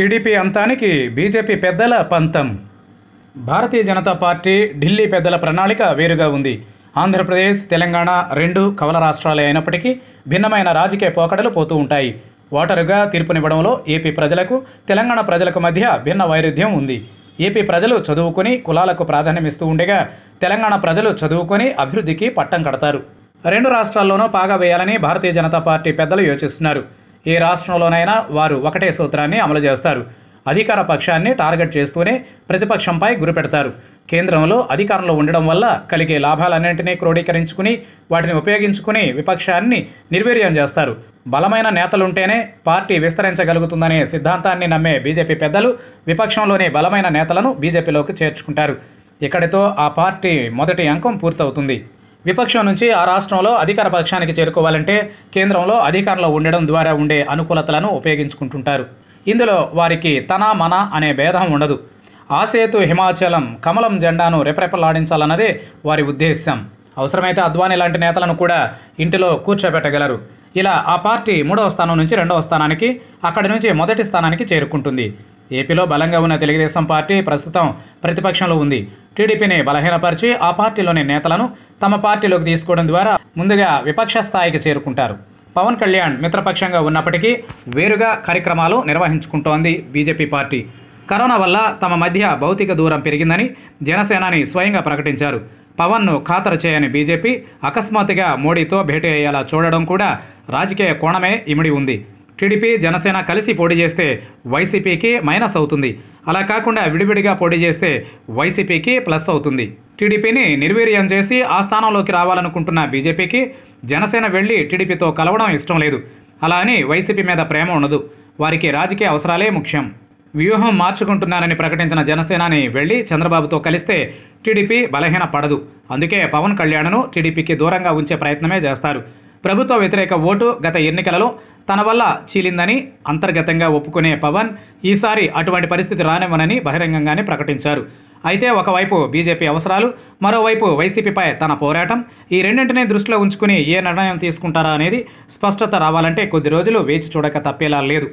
TDP అంతానికి BJP పెద్దల పంతం భారతీయ Janata party Delhi పెద్దల ప్రణాళిక వేరుగా ఉంది ఆంధ్రప్రదేశ్ తెలంగాణ రెండు కవల రాష్ట్రాలే అయినప్పటికీ భిన్నమైన రాజకీయ పోకడలు పోతూ ఉంటాయి ఓటరుగా తీర్పునివ్వడంలో ఏపీ ప్రజలకు తెలంగాణ ప్రజలకు మధ్య భిన్న వైరుధ్యం ఉంది ఏపీ ప్రజలు చదువుకొని కులాలకు ప్రాధాన్యమిస్తూ ఉండగా తెలంగాణ ప్రజలు చదువుకొని అభివృద్ధికి పట్టం కడతారు రెండు రాష్ట్రాల్లోనూ పాగా వేయాలని భారతీయ జనతా పార్టీ పెద్దలు యోచిస్తున్నారు ఏ రాష్ట్రంలోనైనా వారు ఒకటే సూత్రాన్ని అమలు చేస్తారు అధికార పక్షాన్ని టార్గెట్ చేస్తూనే ప్రతిపక్షంపై గురిపెడతారు కేంద్రంలో అధికారంలో ఉండడం వల్ల కలిగే లాభాలన్నింటినీ క్రోడీకరించుకుని వాటిని ఉపయోగించుకుని విపక్షాన్ని నిర్వీర్యం చేస్తారు బలమైన నేతలుంటేనే పార్టీ విస్తరించగలుగుతుందనే సిద్ధాంతాన్ని నమ్మే బీజేపీ పెద్దలు విపక్షంలోని బలమైన నేతలను బీజేపీలోకి చేర్చుకుంటారు ఇక్కడితో ఆ పార్టీ మొదటి అంకం పూర్తవుతుంది విపక్షం నుంచి ఆ రాష్ట్రంలో అధికార పక్షానికి చేరుకోవాలంటే కేంద్రంలో అధికారంలో ఉండడం ద్వారా ఉండే అనుకూలతలను ఉపయోగించుకుంటుంటారు ఇందులో వారికి తన మన అనే భేదం ఉండదు ఆసేతు హిమాచలం కమలం జెండాను రెపరెపలాడించాలన్నదే వారి ఉద్దేశ్యం అవసరమైతే అద్వానీ లాంటి నేతలను కూడా ఇంటిలో కూర్చోబెట్టగలరు ఇలా ఆ పార్టీ మూడవ స్థానం నుంచి రెండవ స్థానానికి అక్కడి నుంచి మొదటి స్థానానికి చేరుకుంటుంది ఏపీలో బలంగా ఉన్న తెలుగుదేశం పార్టీ ప్రస్తుతం ప్రతిపక్షంలో ఉంది టీడీపీని బలహీనపరిచి ఆ పార్టీలోని నేతలను తమ పార్టీలోకి తీసుకోవడం ద్వారా ముందుగా విపక్ష స్థాయికి చేరుకుంటారు పవన్ కళ్యాణ్ మిత్రపక్షంగా ఉన్నప్పటికీ వేరుగా కార్యక్రమాలు నిర్వహించుకుంటోంది బీజేపీ పార్టీ కరోనా వల్ల తమ మధ్య భౌతిక దూరం పెరిగిందని జనసేనాని స్వయంగా ప్రకటించారు పవన్ను ఖాతరు చేయని బీజేపీ అకస్మాత్తుగా మోడీతో భేటీ అయ్యేలా చూడడం కూడా రాజకీయ కోణమే ఇమిడి ఉంది టీడీపీ జనసేన కలిసి పోటీ చేస్తే వైసీపీకి మైనస్ అవుతుంది అలా కాకుండా విడివిడిగా పోటీ చేస్తే వైసీపీకి ప్లస్ అవుతుంది టీడీపీని నిర్వీర్యం చేసి ఆ స్థానంలోకి రావాలనుకుంటున్న బీజేపీకి జనసేన వెళ్ళి టీడీపీతో కలవడం ఇష్టం లేదు అలా అని వైసీపీ మీద ప్రేమ ఉండదు వారికి రాజకీయ అవసరాలే ముఖ్యం వ్యూహం మార్చుకుంటున్నానని ప్రకటించిన జనసేనాని వెళ్ళి చంద్రబాబుతో కలిస్తే టీడీపీ బలహీన పడదు అందుకే పవన్ కళ్యాణ్ను టీడీపీకి దూరంగా ఉంచే ప్రయత్నమే చేస్తారు ప్రభుత్వ వ్యతిరేక ఓటు గత ఎన్నికలలో తన వల్ల చీలిందని అంతర్గతంగా ఒప్పుకునే పవన్ ఈసారి అటువంటి పరిస్థితి రానివ్వనని బహిరంగంగానే ప్రకటించారు అయితే ఒకవైపు బీజేపీ అవసరాలు మరోవైపు వైసీపీపై తన పోరాటం ఈ రెండింటినీ దృష్టిలో ఉంచుకుని ఏ నిర్ణయం తీసుకుంటారా అనేది స్పష్టత రావాలంటే కొద్ది రోజులు వేచి చూడక తప్పేలా లేదు